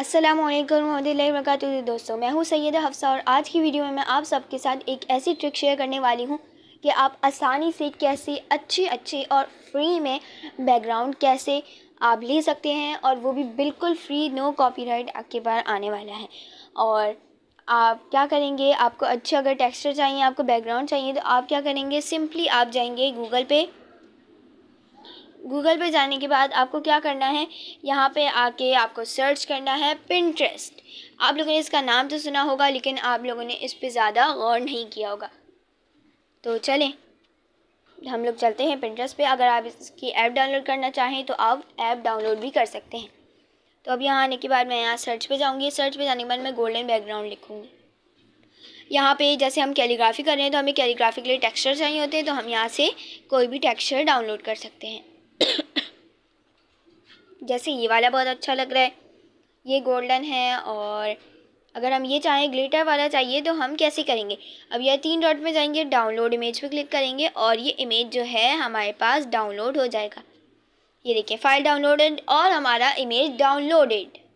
असलम वरक दोस्तों मैं हूँ सैयद हफ्सा और आज की वीडियो में मैं आप सबके साथ एक ऐसी ट्रिक शेयर करने वाली हूँ कि आप आसानी से कैसे अच्छे अच्छे और फ्री में बैकग्राउंड कैसे आप ले सकते हैं और वो भी बिल्कुल फ्री नो कॉपीराइट आपके पास आने वाला है और आप क्या करेंगे आपको अच्छे अगर टेक्सचर चाहिए आपको बैकग्राउंड चाहिए तो आप क्या करेंगे सिंपली आप जाएंगे गूगल पे गूगल पे जाने के बाद आपको क्या करना है यहाँ पे आके आपको सर्च करना है पिंट्रेस्ट आप लोगों ने इसका नाम तो सुना होगा लेकिन आप लोगों ने इस पर ज़्यादा गौर नहीं किया होगा तो चलें हम लोग चलते हैं पिंट्रेस्ट पे अगर आप इसकी ऐप डाउनलोड करना चाहें तो आप ऐप डाउनलोड भी कर सकते हैं तो अब यहाँ आने के बाद मैं यहाँ सर्च पर जाऊँगी सर्च पर जाने के बाद मैं गोल्डन बैकग्राउंड लिखूँगी यहाँ पे जैसे हम कैलीग्राफी कर रहे हैं तो हमें कैलीग्राफी के लिए टेक्सचर चाहिए होते हैं तो हम यहाँ से कोई भी टेक्सचर डाउनलोड कर सकते हैं जैसे ये वाला बहुत अच्छा लग रहा है ये गोल्डन है और अगर हम ये चाहें ग्लिटर वाला चाहिए तो हम कैसे करेंगे अब यह तीन डॉट में जाएंगे डाउनलोड इमेज पे क्लिक करेंगे और ये इमेज जो है हमारे पास डाउनलोड हो जाएगा ये देखिए फाइल डाउनलोडेड और हमारा इमेज डाउनलोडेड